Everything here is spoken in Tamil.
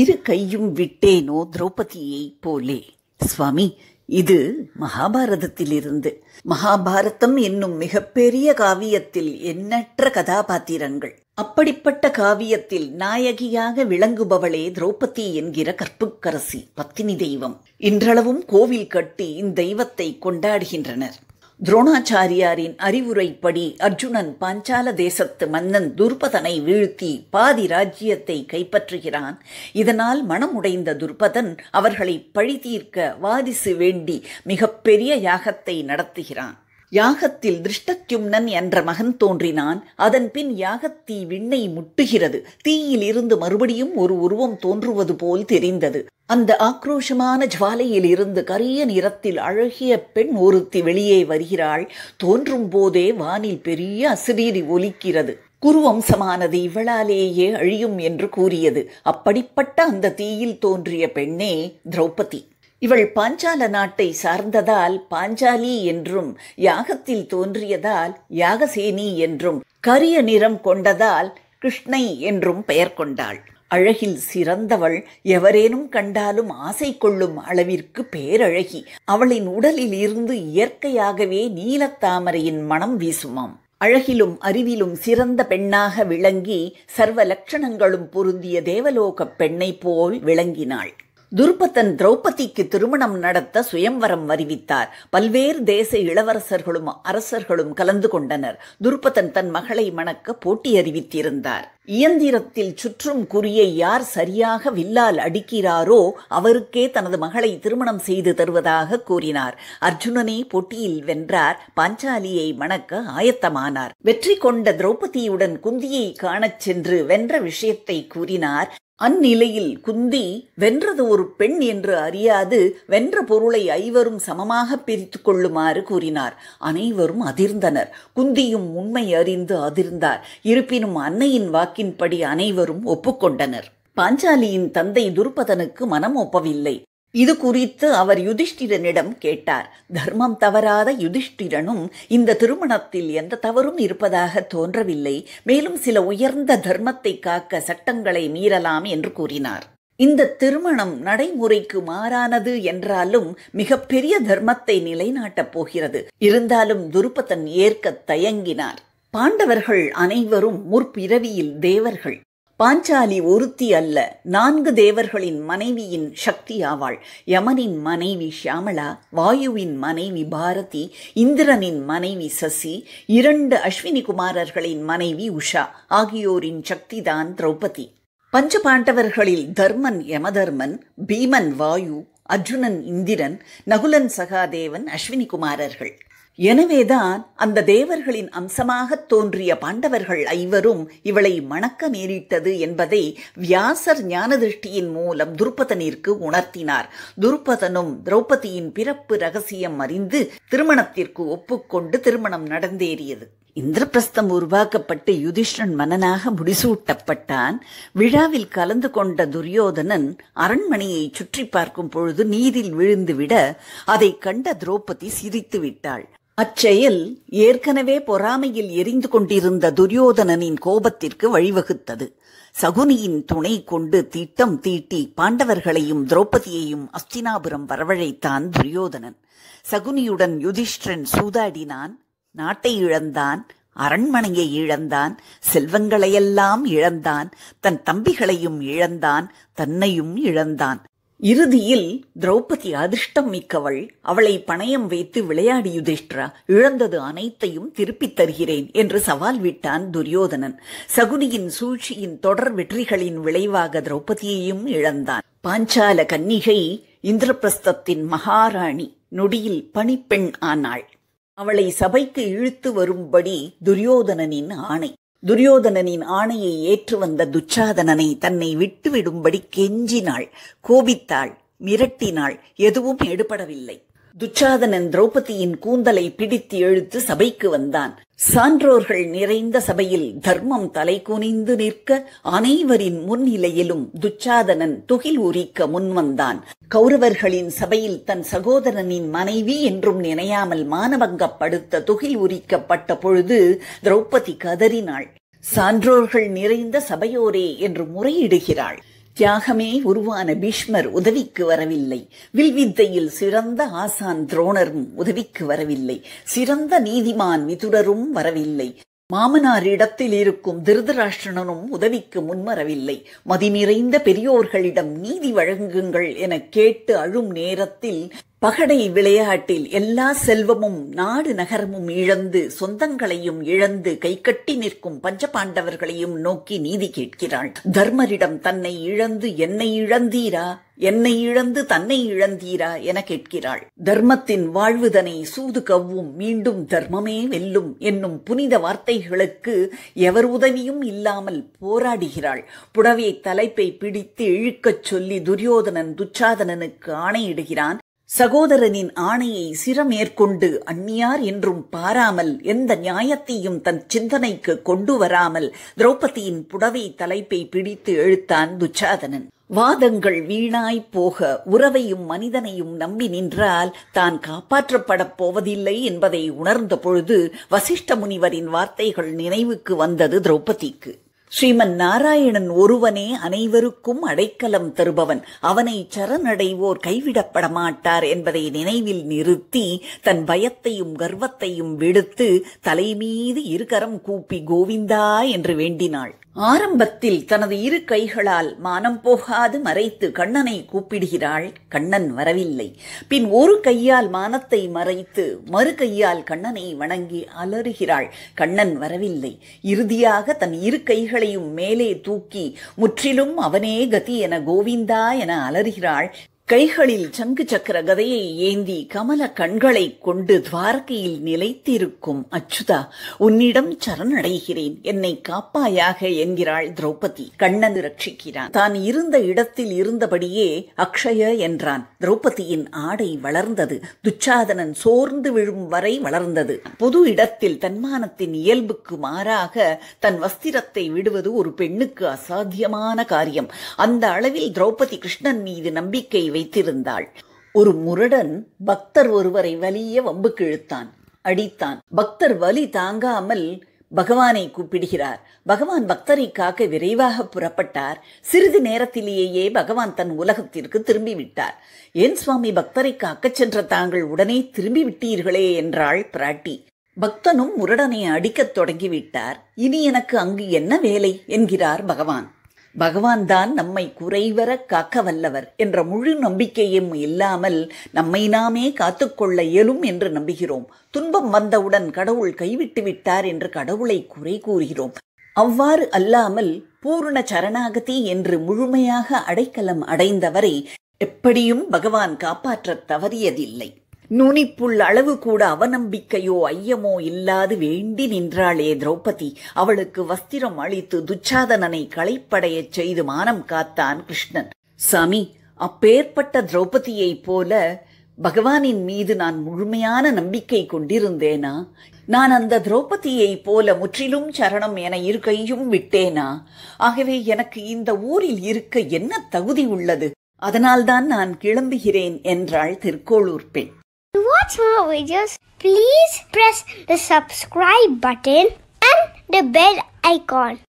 இரு கையும் விட்டேனோ திரௌபதியைப் போலே சுவாமி இது மகாபாரதத்திலிருந்து மகாபாரதம் என்னும் மிகப்பெரிய காவியத்தில் எண்ணற்ற கதாபாத்திரங்கள் அப்படிப்பட்ட காவியத்தில் நாயகியாக விளங்குபவளே திரௌபதி என்கிற கற்புக்கரசி பத்தினி தெய்வம் இன்றளவும் கோவில் கட்டி இந்த தெய்வத்தை கொண்டாடுகின்றனர் துரோணாச்சாரியாரின் அறிவுரைப்படி அர்ஜுனன் பாஞ்சால தேசத்து மன்னன் துர்பதனை வீழ்த்தி பாதி ராஜ்யத்தை கைப்பற்றுகிறான் இதனால் மனமுடைந்த துர்பதன் அவர்களை பழி தீர்க்க வாரிசு வேண்டி மிகப்பெரிய யாகத்தை நடத்துகிறான் யாகத்தில் திருஷ்டத்யும்னன் என்ற மகன் தோன்றினான் அதன் பின் யாகத்தீ விண்ணை முட்டுகிறது தீயில் இருந்து மறுபடியும் ஒரு உருவம் தோன்றுவது போல் தெரிந்தது அந்த ஆக்ரோஷமான ஜுவாலையில் இருந்து கரிய நிறத்தில் அழகிய பெண் ஒருத்தி வெளியே வருகிறாள் தோன்றும் போதே வானில் பெரிய அசிரீரி ஒலிக்கிறது குருவம்சமானது இவளாலேயே அழியும் என்று கூறியது அப்படிப்பட்ட அந்த தீயில் தோன்றிய பெண்ணே திரௌபதி இவள் பாஞ்சால நாட்டை சார்ந்ததால் பாஞ்சாலி என்றும் யாகத்தில் தோன்றியதால் யாகசேனி என்றும் கரிய நிறம் கொண்டதால் கிருஷ்ணை என்றும் பெயர் கொண்டாள் அழகில் சிறந்தவள் எவரேனும் கண்டாலும் ஆசை கொள்ளும் அளவிற்கு பேரழகி அவளின் உடலில் இருந்து இயற்கையாகவே நீலத்தாமரையின் மனம் வீசுமாம் அழகிலும் அறிவிலும் சிறந்த பெண்ணாக விளங்கி சர்வ லட்சணங்களும் பொருந்திய தேவலோகப் பெண்ணைப் போல் விளங்கினாள் துருபதன் திரௌபதிக்கு திருமணம் நடத்த சுயம்வரம் அறிவித்தார் பல்வேறு தேச இளவரசர்களும் அரசர்களும் கலந்து கொண்டனர் துருபதன் தன் மகளை மணக்க போட்டி அறிவித்திருந்தார் இயந்திரத்தில் சுற்றும் குறியை யார் சரியாக வில்லால் அடிக்கிறாரோ அவருக்கே தனது மகளை திருமணம் செய்து தருவதாக கூறினார் அர்ஜுனனை போட்டியில் வென்றார் பாஞ்சாலியை மணக்க ஆயத்தமானார் வெற்றி கொண்ட திரௌபதியுடன் குந்தியை காணச் சென்று வென்ற விஷயத்தை கூறினார் அந்நிலையில் குந்தி வென்றது ஒரு பெண் என்று அறியாது வென்ற பொருளை ஐவரும் சமமாக பிரித்து கொள்ளுமாறு கூறினார் அனைவரும் அதிர்ந்தனர் குந்தியும் உண்மை அறிந்து அதிர்ந்தார் இருப்பினும் அன்னையின் வாக்கின்படி அனைவரும் ஒப்புக்கொண்டனர் பாஞ்சாலியின் தந்தை துருபதனுக்கு மனம் ஒப்பவில்லை இது குறித்து அவர் யுதிஷ்டிரனிடம் கேட்டார் தர்மம் தவறாத யுதிஷ்டிரனும் இந்த திருமணத்தில் எந்த தவறும் இருப்பதாக தோன்றவில்லை மேலும் சில உயர்ந்த தர்மத்தை காக்க சட்டங்களை மீறலாம் என்று கூறினார் இந்த திருமணம் நடைமுறைக்கு மாறானது என்றாலும் மிகப்பெரிய தர்மத்தை நிலைநாட்டப் போகிறது இருந்தாலும் துருபதன் ஏற்க தயங்கினார் பாண்டவர்கள் அனைவரும் முற்பிறவியில் தேவர்கள் பாஞ்சாலி ஒருத்தி அல்ல நான்கு தேவர்களின் மனைவியின் சக்தி ஆவாள் யமனின் மனைவி ஷியாமளா வாயுவின் மனைவி பாரதி இந்திரனின் மனைவி சசி இரண்டு அஸ்வினி குமாரர்களின் மனைவி உஷா ஆகியோரின் சக்திதான் திரௌபதி பஞ்சபாண்டவர்களில் தர்மன் யமதர்மன் பீமன் வாயு அர்ஜுனன் இந்திரன் நகுலன் சகாதேவன் அஸ்வினி குமாரர்கள் எனவேதான் அந்த தேவர்களின் அம்சமாக தோன்றிய பாண்டவர்கள் ஐவரும் இவளை மணக்க நேரிட்டது என்பதை வியாசர் ஞானதிருஷ்டியின் மூலம் துருபதனிற்கு உணர்த்தினார் துருபதனும் திரௌபதியின் பிறப்பு ரகசியம் அறிந்து திருமணத்திற்கு ஒப்புக்கொண்டு திருமணம் நடந்தேறியது இந்திரபிரஸ்தம் உருவாக்கப்பட்டு யுதிஷ்ணன் மன்னனாக முடிசூட்டப்பட்டான் விழாவில் கலந்து கொண்ட துரியோதனன் அரண்மனையை சுற்றி பார்க்கும் பொழுது நீரில் விழுந்துவிட அதை கண்ட திரௌபதி சிரித்து விட்டாள் அச்செயல் ஏற்கனவே பொறாமையில் எரிந்து கொண்டிருந்த துரியோதனனின் கோபத்திற்கு வழிவகுத்தது சகுனியின் துணை கொண்டு திட்டம் தீட்டி பாண்டவர்களையும் திரௌபதியையும் அஸ்தினாபுரம் வரவழைத்தான் துரியோதனன் சகுனியுடன் யுதிஷ்டிரன் சூதாடினான் நாட்டை இழந்தான் அரண்மனையை இழந்தான் செல்வங்களையெல்லாம் இழந்தான் தன் தம்பிகளையும் இழந்தான் தன்னையும் இழந்தான் இறுதியில் திரௌபதி அதிர்ஷ்டம் மிக்கவள் அவளை பணயம் வைத்து விளையாடி யுதிஷ்டிரா இழந்தது அனைத்தையும் திருப்பித் தருகிறேன் என்று சவால் விட்டான் துரியோதனன் சகுனியின் சூழ்ச்சியின் தொடர் வெற்றிகளின் விளைவாக திரௌபதியையும் இழந்தான் பாஞ்சால கன்னிகை இந்திரபிரஸ்தத்தின் மகாராணி நொடியில் பணிப்பெண் ஆனாள் அவளை சபைக்கு இழுத்து வரும்படி துரியோதனனின் ஆணை துரியோதனனின் ஆணையை ஏற்று வந்த துச்சாதனனை தன்னை விட்டுவிடும்படி கெஞ்சினாள் கோபித்தாள் மிரட்டினாள் எதுவும் எடுபடவில்லை துச்சாதனன் திரௌபதியின் கூந்தலை பிடித்து எழுத்து சபைக்கு வந்தான் சான்றோர்கள் நிறைந்த சபையில் தர்மம் தலை குனிந்து நிற்க அனைவரின் முன்னிலையிலும் துச்சாதனன் துகில் உரிக்க முன்வந்தான் கௌரவர்களின் சபையில் தன் சகோதரனின் மனைவி என்றும் நினையாமல் மானபங்கப்படுத்த துகில் உரிக்கப்பட்ட பொழுது திரௌபதி கதறினாள் சான்றோர்கள் நிறைந்த சபையோரே என்று முறையிடுகிறாள் தியாகமே உருவான பீஷ்மர் உதவிக்கு வரவில்லை வில்வித்தையில் சிறந்த ஆசான் துரோணரும் உதவிக்கு வரவில்லை சிறந்த நீதிமான் மிதுரரும் வரவில்லை மாமனார் இடத்தில் இருக்கும் திருதராஷ்டிரனும் உதவிக்கு முன்வரவில்லை மதி நிறைந்த பெரியோர்களிடம் நீதி வழங்குங்கள் என கேட்டு அழும் நேரத்தில் பகடை விளையாட்டில் எல்லா செல்வமும் நாடு நகரமும் இழந்து சொந்தங்களையும் இழந்து கைகட்டி நிற்கும் பஞ்சபாண்டவர்களையும் நோக்கி நீதி கேட்கிறாள் தர்மரிடம் தன்னை இழந்து என்னை இழந்தீரா என்னை இழந்து தன்னை இழந்தீரா என கேட்கிறாள் தர்மத்தின் வாழ்வுதனை சூது கவ்வும் மீண்டும் தர்மமே வெல்லும் என்னும் புனித வார்த்தைகளுக்கு எவர் உதவியும் இல்லாமல் போராடுகிறாள் புடவை தலைப்பை பிடித்து இழுக்கச் சொல்லி துரியோதனன் துச்சாதனனுக்கு ஆணையிடுகிறான் சகோதரனின் ஆணையை சிறமேற்கொண்டு அந்நியார் என்றும் பாராமல் எந்த நியாயத்தையும் தன் சிந்தனைக்கு கொண்டு வராமல் திரௌபதியின் புடவை தலைப்பை பிடித்து எழுத்தான் துச்சாதனன் வாதங்கள் வீணாய் போக உறவையும் மனிதனையும் நம்பி நின்றால் தான் காப்பாற்றப்படப் போவதில்லை என்பதை உணர்ந்த பொழுது வசிஷ்ட முனிவரின் வார்த்தைகள் நினைவுக்கு வந்தது திரௌபதிக்கு ஸ்ரீமன் நாராயணன் ஒருவனே அனைவருக்கும் அடைக்கலம் தருபவன் அவனை சரணடைவோர் கைவிடப்பட மாட்டார் என்பதை நினைவில் நிறுத்தி தன் பயத்தையும் கர்வத்தையும் விடுத்து தலைமீது இருகரம் கூப்பி கோவிந்தா என்று வேண்டினாள் ஆரம்பத்தில் தனது இரு கைகளால் மானம் போகாது மறைத்து கண்ணனை கூப்பிடுகிறாள் கண்ணன் வரவில்லை பின் ஒரு கையால் மானத்தை மறைத்து மறு கையால் கண்ணனை வணங்கி அலறுகிறாள் கண்ணன் வரவில்லை இறுதியாக தன் இரு கைகளையும் மேலே தூக்கி முற்றிலும் அவனே கதி என கோவிந்தா என அலறுகிறாள் கைகளில் சங்கு சக்கர கதையை ஏந்தி கமல கண்களை கொண்டு துவாரகையில் நிலைத்திருக்கும் அச்சுதா உன்னிடம் சரணடைகிறேன் என்னை காப்பாயாக என்கிறாள் திரௌபதி கண்ணன் ரட்சிக்கிறான் தான் இருந்த இடத்தில் இருந்தபடியே அக்ஷய என்றான் திரௌபதியின் ஆடை வளர்ந்தது துச்சாதனன் சோர்ந்து விழும் வரை வளர்ந்தது பொது இடத்தில் தன்மானத்தின் இயல்புக்கு மாறாக தன் வஸ்திரத்தை விடுவது ஒரு பெண்ணுக்கு அசாத்தியமான காரியம் அந்த அளவில் திரௌபதி கிருஷ்ணன் மீது நம்பிக்கை வைத்திருந்தாள் ஒரு முரடன் பக்தர் ஒருவரை வலிய வம்பு கிழுத்தான் அடித்தான் பக்தர் வலி தாங்காமல் பகவானை கூப்பிடுகிறார் பகவான் பக்தரை காக்க விரைவாக புறப்பட்டார் சிறிது நேரத்திலேயே பகவான் தன் உலகத்திற்கு திரும்பிவிட்டார் ஏன் சுவாமி பக்தரை காக்க சென்ற தாங்கள் உடனே திரும்பி விட்டீர்களே என்றாள் பிராட்டி பக்தனும் முரடனை அடிக்கத் தொடங்கிவிட்டார் இனி எனக்கு அங்கு என்ன வேலை என்கிறார் பகவான் பகவான் தான் நம்மை குறைவர காக்க வல்லவர் என்ற முழு நம்பிக்கையும் இல்லாமல் நம்மை நாமே காத்துக்கொள்ள இயலும் என்று நம்புகிறோம் துன்பம் வந்தவுடன் கடவுள் கைவிட்டு விட்டார் என்று கடவுளை குறை கூறுகிறோம் அவ்வாறு அல்லாமல் பூர்ண சரணாகதி என்று முழுமையாக அடைக்கலம் அடைந்தவரை எப்படியும் பகவான் காப்பாற்றத் தவறியதில்லை நுனிப்புள் அளவு கூட அவநம்பிக்கையோ ஐயமோ இல்லாது வேண்டி நின்றாளே திரௌபதி அவளுக்கு வஸ்திரம் அளித்து துச்சாதனனை களைப்படையச் செய்து மானம் காத்தான் கிருஷ்ணன் சாமி அப்பேற்பட்ட திரௌபதியைப் போல பகவானின் மீது நான் முழுமையான நம்பிக்கை கொண்டிருந்தேனா நான் அந்த திரௌபதியைப் போல முற்றிலும் சரணம் என இருக்கையும் விட்டேனா ஆகவே எனக்கு இந்த ஊரில் இருக்க என்ன தகுதி உள்ளது அதனால்தான் நான் கிளம்புகிறேன் என்றாள் திருக்கோளூர் பெண் To watch more videos, please press the subscribe button and the bell icon.